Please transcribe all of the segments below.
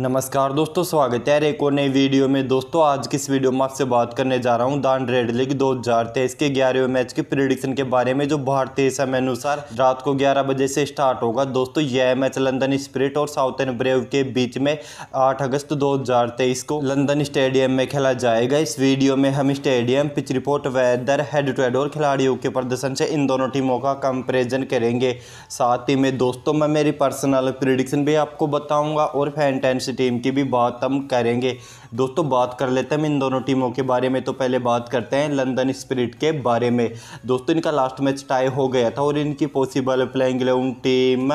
नमस्कार दोस्तों स्वागत है एक और नई वीडियो में दोस्तों आज की इस वीडियो में आपसे बात करने जा रहा हूं दान रेड लीग दो हजार तेईस के ग्यारहवें मैच के प्रिडिक्शन के बारे में जो भारतीय समय अनुसार रात को 11 बजे से स्टार्ट होगा दोस्तों यह मैच लंदन स्प्रिट और साउथ एंड ब्रेव के बीच में 8 अगस्त दो को लंदन स्टेडियम में खेला जाएगा इस वीडियो में हम stadium pitch report weather head to head और खिलाड़ियों के प्रदर्शन से इन दोनों टीमों का कंपेरिजन करेंगे साथ ही में दोस्तों में मेरी पर्सनल प्रिडिक्शन भी आपको बताऊँगा और फैन टेंशन इस टीम की भी बात हम करेंगे दोस्तों बात कर लेते हैं हम इन दोनों टीमों के बारे में तो पहले बात करते हैं लंदन स्पिरिट के बारे में दोस्तों इनका लास्ट मैच टाई हो गया था और इनकी possible playing eleven team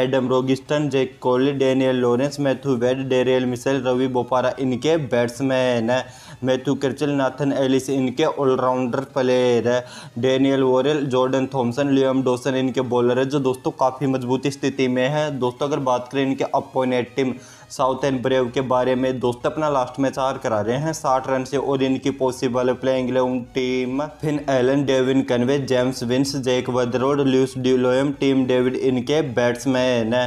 Adam Rossington Zak Crawley Daniel Lawrence Matthew Wade Daryl Mitchell Ravi Bopara इनके बैट्समैन हैं मैथ्यू क्रिचल नाथन एलिस इनके ऑलराउंडर प्लेयर है Daniel Worrall Jordan Thompson Liam Dawson इनके बॉलर है जो दोस्तों काफ़ी मजबूत स्थिति में है दोस्तों अगर बात करें इनके opponent team Southern Brave के बारे में दोस्त अपना लास्ट मैच हार करा रहे हैं साठ रन से और इनकी possible playing eleven team Finn Allen Devon Conway James Vince Jack वदरोड ल्यूस ड्यूलोयम टीम डेविड इनके बैट्समैन है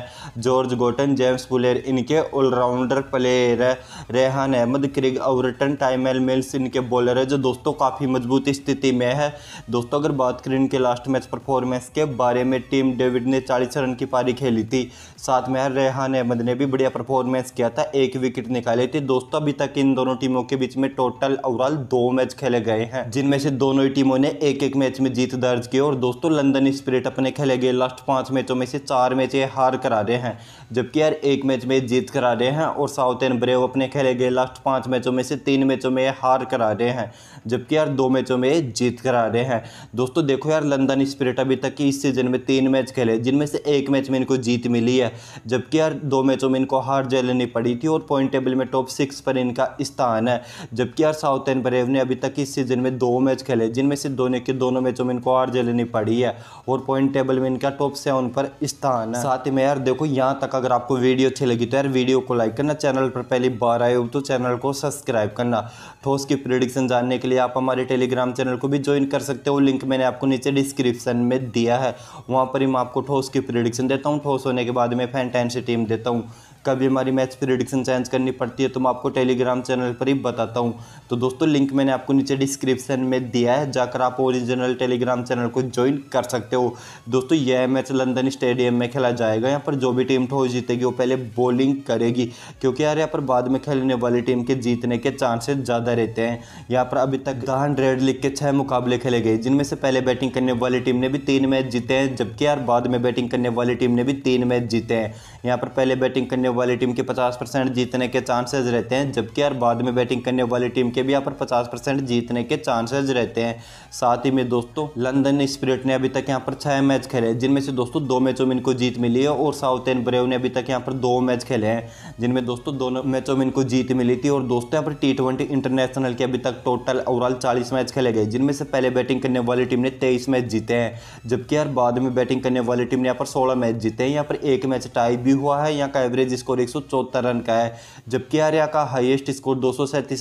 जॉर्ज गोटन जेम्स बुलेर इनके ऑलराउंडर प्लेयर है Rehan Ahmed Craig Overton Tymal Mills इनके बॉलर है जो दोस्तों काफ़ी मजबूत स्थिति में है दोस्तों अगर बात करें इनके लास्ट मैच परफॉर्मेंस के बारे में टीम डेविड ने चालीस रन की पारी खेली थी साथ में रेहान अहमद ने भी बढ़िया परफॉर्मेंस किया था एक विकेट निकाली थी दोस्तों अभी तक इन दोनों टीमों के बीच में टोटल ओवरऑल दो मैच खेले गए हैं जिनमें से दोनों ही टीमों ने एक एक मैच में जीत दर्ज की और दोस्तों लंदन स्पिरिट अपने खेले गए लास्ट पाँच मैचों में से चार मैच हार करा रहे हैं जबकि यार एक मैच में जीत करा रहे हैं और साउथ एन ब्रेव अपने खेले गए लास्ट पाँच मैचों में से तीन मैचों મે હાર કરા દે હે જબકી યાર 2 મેચો મે જીત કરા દે હે દોસ્તો દેખો યાર લંડન સ્પિરિટ અભી તક કી ઇસ સીઝન મે 3 મેચ ખેલ હે જિનમે સે એક મેચ મે ઇનકો જીત મિલી હે જબકી યાર 2 મેચો મે ઇનકો હાર ઝે લેની પડી થી ઓર પોઈન્ટ ટેબલ મે ટોપ 6 પર ઇનકા સ્થાન હે જબકી યાર સાઉથન બ્રેવને અભી તક કી ઇસ સીઝન મે 2 મેચ ખેલ હે જિનમે સે દોને કે દોનો મેચો મે ઇનકો હાર ઝે લેની પડી હે ઓર પોઈન્ટ ટેબલ મે ઇનકા ટોપ 7 પર સ્થાન હે સાથી મે યાર દેખો યહ તક અગર આપકો વિડિયો થે લગી તો યાર વિડિયો કો લાઈક કરના ચેનલ પર પહેલી બાર આયે તો ચેનલ કો સબસ્ક્રાઇબ કરના ठोस की प्रिडिक्शन जानने के लिए आप हमारे टेलीग्राम चैनल को भी ज्वाइन कर सकते हो लिंक मैंने आपको नीचे डिस्क्रिप्शन में दिया है वहाँ पर ही मैं आपको ठोस की प्रिडिक्शन देता हूँ ठोस होने के बाद मैं फैंटेंसी टीम देता हूँ कभी हमारी मैथ्स प्रिडिक्शन चेंज करनी पड़ती है तो मैं आपको टेलीग्राम चैनल पर ही बताता हूँ तो दोस्तों लिंक मैंने आपको नीचे डिस्क्रिप्शन में दिया है जाकर आप ओरिजिनल टेलीग्राम चैनल को ज्वाइन कर सकते हो दोस्तों यह मैच लंदन स्टेडियम में खेला जाएगा यहाँ पर जो भी टीम टॉस जीतेगी वो पहले बॉलिंग करेगी क्योंकि यार यहाँ पर बाद में खेलने वाली टीम के जीतने के चांसेस ज़्यादा रहते हैं यहाँ पर अभी तक द हंड्रेड लीग के छः मुकाबले खेले गए जिनमें से पहले बैटिंग करने वाली टीम ने भी तीन मैच जीते हैं जबकि यार बाद में बैटिंग करने वाली टीम ने भी तीन मैच जीते हैं यहाँ पर पहले बैटिंग करने वाली टीम के 50 परसेंट जीतने के चांसेस रहते हैं जबकि यार बाद में बैटिंग करने वाली टीम के भी यहाँ पर 50 परसेंट जीतने के चांसेस रहते हैं साथ ही में दोस्तों लंदन स्पिरिट ने अभी तक यहाँ पर छः मैच खेले जिनमें से दोस्तों दो मैचों में इनको जीत मिली है और साउथ एन ब्रेव ने अभी तक यहाँ पर दो मैच खेले हैं जिनमें दोस्तों दोनों मैचों में इनको जीत मिली थी और दोस्तों यहाँ पर टी ट्वेंटी इंटरनेशनल के अभी तक टोटल ओवरऑल चालीस मैच खेले गए जिनमें से पहले बैटिंग करने वाली टीम ने तेईस मैच जीते हैं जबकि यार बाद में बैटिंग करने वाली टीम ने यहाँ पर सोलह मैच जीते हैं यहाँ पर एक मैच टाई भी हुआ है यहाँ का एवरेज स्कोर एक रन का है जबकि आर्या का हाइएस्ट स्कोर दो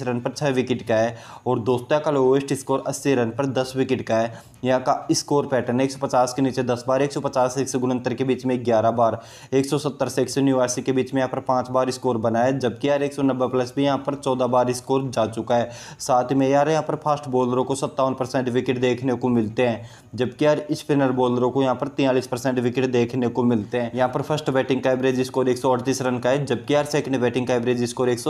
रन पर छः विकेट का है और दोस्ता का लोएस्ट स्कोर अस्सी रन पर दस विकेट का है यहाँ का स्कोर पैटर्न एक के नीचे दस बार एक से एक के बीच में ग्यारह बार एक से एक के बीच में यहाँ पर पाँच बार स्कोर बनाया है जबकि यार एक प्लस भी यहाँ पर चौदह बार स्कोर जा चुका है साथ में यार यहाँ पर फास्ट बॉलरों को सत्तावन परसेंट विकेट देखने को मिलते हैं जबकि यार स्पिनर बॉलरों को यहाँ पर तियालीस परसेंट विकेट देखने को मिलते हैं यहाँ पर फर्स्ट बैटिंग का एवरेज स्कोर एक रन का है जबकि यार सेकंड बैटिंग का एवरेज स्कोर एक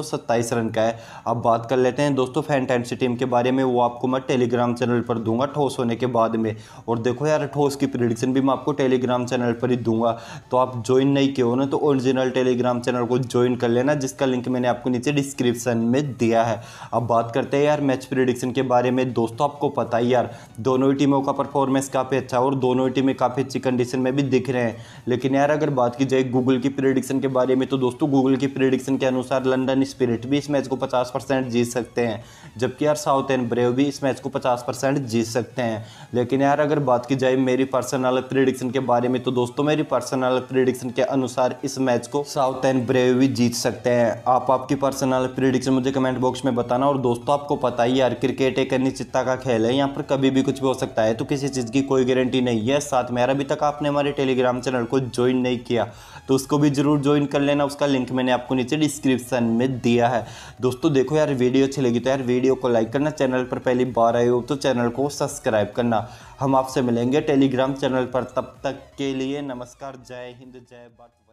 रन का है अब बात कर लेते हैं दोस्तों फैन फैंटेंसी टीम के बारे में वो आपको मैं टेलीग्राम चैनल पर दूंगा ठोस होने के बाद में और देखो यार ठोस की प्रिडिक्शन भी मैं आपको टेलीग्राम चैनल पर ही दूंगा तो आप ज्वाइन नहीं किए हो ना तो ओरिजिनल टेलीग्राम चैनल को ज्वाइन कर लेना जिसका लिंक मैंने आपको नीचे डिस्क्रिप्शन में दिया है अब बात करते हैं यार मैच प्रिडिक्शन के बारे में दोस्तों आपको पता ही यार दोनों ही टीमों का परफॉर्मेंस काफ़ी अच्छा और दोनों ही टीमें काफ़ी अच्छी कंडीशन में भी दिख रहे हैं लेकिन यार अगर बात की जाए गूगल की प्रिडिक्शन के बारे में में तो दोस्तों गूगल की प्रिडिक्शन के अनुसार लंडन स्पिरिट भी इस मैच को 50 परसेंट जीत सकते हैं जबकि यार साउथ एंड ब्रेव भी इस मैच को 50 परसेंट जीत सकते हैं लेकिन यार अगर बात की जाए मेरी पर्सनल प्रिडिक्शन के बारे में तो दोस्तों मेरी पर्सनल प्रिडिक्शन के अनुसार इस मैच को साउथ एंड ब्रेव भी जीत सकते हैं आप आपकी पर्सनल प्रिडिक्शन मुझे कमेंट बॉक्स में बताना और दोस्तों आपको पता ही यार क्रिकेट एक अनिश्चितता का खेल है यहाँ पर कभी भी कुछ भी हो सकता है तो किसी चीज़ की कोई गारंटी नहीं है साथ में यार अभी तक आपने हमारे टेलीग्राम चैनल को ज्वाइन नहीं किया तो उसको भी जरूर ज्वाइन कर लेना ना उसका लिंक मैंने आपको नीचे डिस्क्रिप्शन में दिया है दोस्तों देखो यार वीडियो अच्छी लगी तो यार वीडियो को लाइक करना चैनल पर पहली बार आए हो तो चैनल को सब्सक्राइब करना हम आपसे मिलेंगे टेलीग्राम चैनल पर तब तक के लिए नमस्कार जय हिंद जय भारत